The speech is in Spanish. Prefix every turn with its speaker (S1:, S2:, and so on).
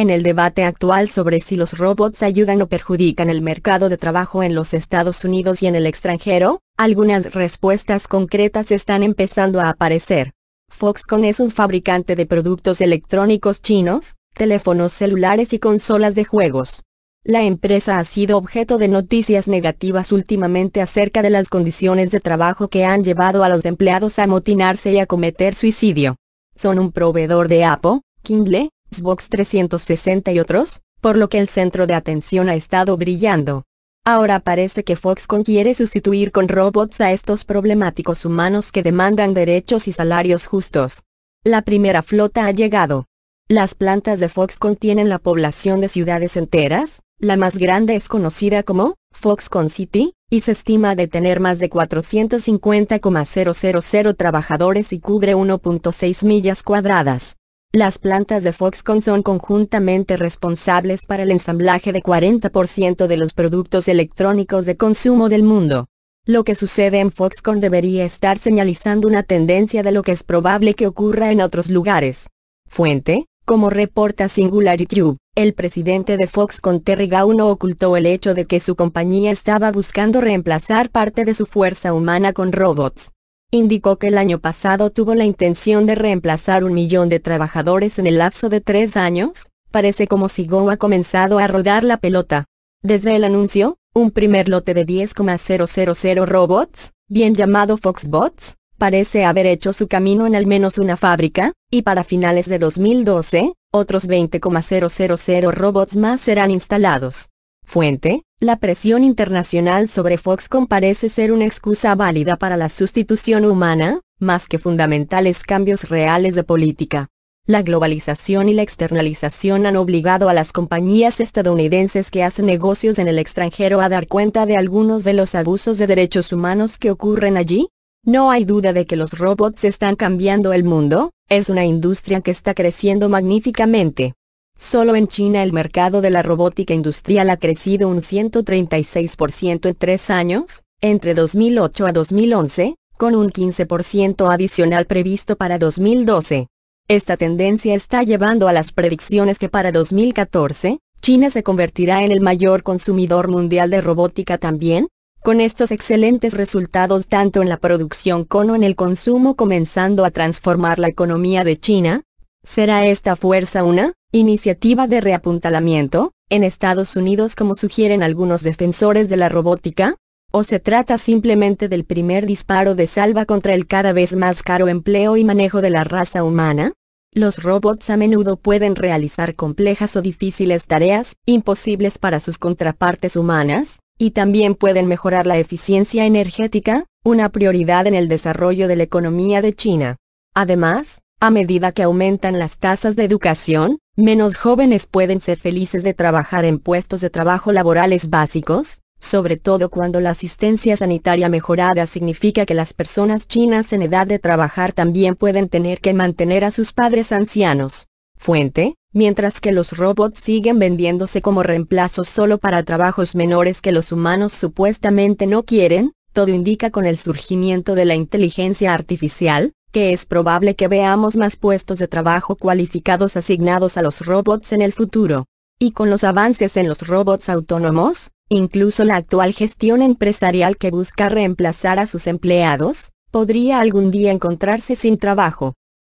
S1: En el debate actual sobre si los robots ayudan o perjudican el mercado de trabajo en los Estados Unidos y en el extranjero, algunas respuestas concretas están empezando a aparecer. Foxconn es un fabricante de productos electrónicos chinos, teléfonos celulares y consolas de juegos. La empresa ha sido objeto de noticias negativas últimamente acerca de las condiciones de trabajo que han llevado a los empleados a amotinarse y a cometer suicidio. Son un proveedor de Apple, Kindle, Xbox 360 y otros, por lo que el centro de atención ha estado brillando. Ahora parece que Foxconn quiere sustituir con robots a estos problemáticos humanos que demandan derechos y salarios justos. La primera flota ha llegado. Las plantas de Foxconn tienen la población de ciudades enteras, la más grande es conocida como Foxconn City, y se estima de tener más de 450,000 trabajadores y cubre 1.6 millas cuadradas. Las plantas de Foxconn son conjuntamente responsables para el ensamblaje de 40% de los productos electrónicos de consumo del mundo. Lo que sucede en Foxconn debería estar señalizando una tendencia de lo que es probable que ocurra en otros lugares. Fuente, como reporta Singularity el presidente de Foxconn Terry Gauno ocultó el hecho de que su compañía estaba buscando reemplazar parte de su fuerza humana con robots indicó que el año pasado tuvo la intención de reemplazar un millón de trabajadores en el lapso de tres años, parece como si Go ha comenzado a rodar la pelota. Desde el anuncio, un primer lote de 10,000 robots, bien llamado Foxbots, parece haber hecho su camino en al menos una fábrica, y para finales de 2012, otros 20,000 robots más serán instalados. Fuente, la presión internacional sobre Fox parece ser una excusa válida para la sustitución humana, más que fundamentales cambios reales de política. La globalización y la externalización han obligado a las compañías estadounidenses que hacen negocios en el extranjero a dar cuenta de algunos de los abusos de derechos humanos que ocurren allí. No hay duda de que los robots están cambiando el mundo, es una industria que está creciendo magníficamente. Solo en China el mercado de la robótica industrial ha crecido un 136% en tres años, entre 2008 a 2011, con un 15% adicional previsto para 2012. Esta tendencia está llevando a las predicciones que para 2014, China se convertirá en el mayor consumidor mundial de robótica también, con estos excelentes resultados tanto en la producción como en el consumo comenzando a transformar la economía de China, ¿Será esta fuerza una iniciativa de reapuntalamiento en Estados Unidos como sugieren algunos defensores de la robótica? ¿O se trata simplemente del primer disparo de salva contra el cada vez más caro empleo y manejo de la raza humana? Los robots a menudo pueden realizar complejas o difíciles tareas, imposibles para sus contrapartes humanas, y también pueden mejorar la eficiencia energética, una prioridad en el desarrollo de la economía de China. Además, a medida que aumentan las tasas de educación, menos jóvenes pueden ser felices de trabajar en puestos de trabajo laborales básicos, sobre todo cuando la asistencia sanitaria mejorada significa que las personas chinas en edad de trabajar también pueden tener que mantener a sus padres ancianos. Fuente, mientras que los robots siguen vendiéndose como reemplazos solo para trabajos menores que los humanos supuestamente no quieren, todo indica con el surgimiento de la inteligencia artificial, que es probable que veamos más puestos de trabajo cualificados asignados a los robots en el futuro. Y con los avances en los robots autónomos, incluso la actual gestión empresarial que busca reemplazar a sus empleados, podría algún día encontrarse sin trabajo.